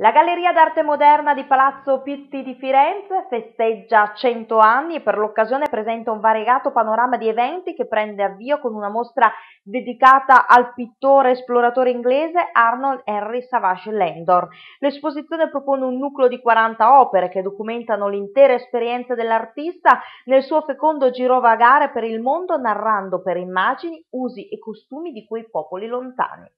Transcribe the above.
La Galleria d'arte moderna di Palazzo Pitti di Firenze festeggia 100 anni e per l'occasione presenta un variegato panorama di eventi che prende avvio con una mostra dedicata al pittore esploratore inglese Arnold Henry Savage Landor. L'esposizione propone un nucleo di 40 opere che documentano l'intera esperienza dell'artista nel suo fecondo girovagare per il mondo narrando per immagini usi e costumi di quei popoli lontani.